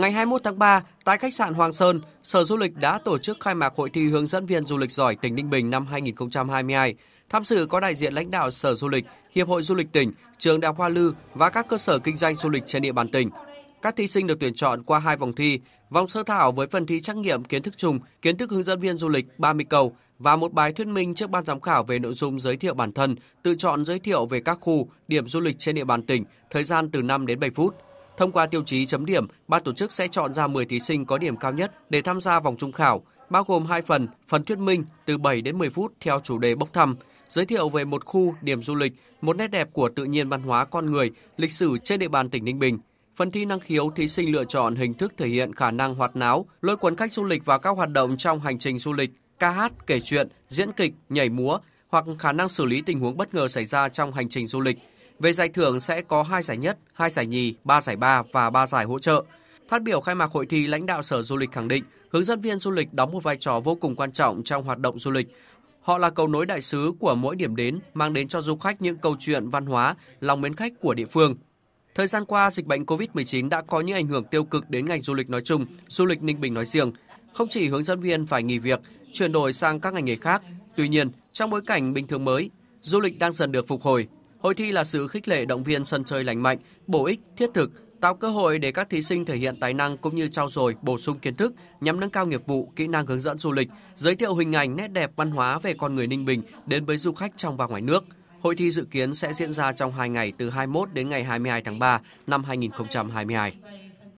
Ngày 21 tháng 3, tại khách sạn Hoàng Sơn, Sở Du lịch đã tổ chức khai mạc hội thi hướng dẫn viên du lịch giỏi tỉnh Ninh Bình năm 2022. Tham dự có đại diện lãnh đạo Sở Du lịch, Hiệp hội Du lịch tỉnh, Trường Đại học Hoa Lư và các cơ sở kinh doanh du lịch trên địa bàn tỉnh. Các thí sinh được tuyển chọn qua hai vòng thi, vòng sơ thảo với phần thi trắc nghiệm kiến thức chung, kiến thức hướng dẫn viên du lịch 30 câu và một bài thuyết minh trước ban giám khảo về nội dung giới thiệu bản thân, tự chọn giới thiệu về các khu, điểm du lịch trên địa bàn tỉnh, thời gian từ 5 đến 7 phút. Thông qua tiêu chí chấm điểm, ban tổ chức sẽ chọn ra 10 thí sinh có điểm cao nhất để tham gia vòng trung khảo, bao gồm hai phần, phần thuyết minh từ 7 đến 10 phút theo chủ đề bốc thăm, giới thiệu về một khu điểm du lịch, một nét đẹp của tự nhiên văn hóa con người, lịch sử trên địa bàn tỉnh Ninh Bình. Phần thi năng khiếu thí sinh lựa chọn hình thức thể hiện khả năng hoạt náo, lôi cuốn khách du lịch vào các hoạt động trong hành trình du lịch, ca hát, kể chuyện, diễn kịch, nhảy múa hoặc khả năng xử lý tình huống bất ngờ xảy ra trong hành trình du lịch. Về giải thưởng sẽ có 2 giải nhất, 2 giải nhì, 3 giải ba và 3 giải hỗ trợ. Phát biểu khai mạc hội thi, lãnh đạo Sở Du lịch khẳng định, hướng dẫn viên du lịch đóng một vai trò vô cùng quan trọng trong hoạt động du lịch. Họ là cầu nối đại sứ của mỗi điểm đến, mang đến cho du khách những câu chuyện văn hóa, lòng mến khách của địa phương. Thời gian qua, dịch bệnh COVID-19 đã có những ảnh hưởng tiêu cực đến ngành du lịch nói chung, du lịch Ninh Bình nói riêng. Không chỉ hướng dẫn viên phải nghỉ việc, chuyển đổi sang các ngành nghề khác, tuy nhiên, trong bối cảnh bình thường mới, Du lịch đang dần được phục hồi. Hội thi là sự khích lệ động viên sân chơi lành mạnh, bổ ích, thiết thực, tạo cơ hội để các thí sinh thể hiện tài năng cũng như trao dồi, bổ sung kiến thức nhằm nâng cao nghiệp vụ, kỹ năng hướng dẫn du lịch, giới thiệu hình ảnh nét đẹp văn hóa về con người Ninh Bình đến với du khách trong và ngoài nước. Hội thi dự kiến sẽ diễn ra trong 2 ngày từ 21 đến ngày 22 tháng 3 năm 2022.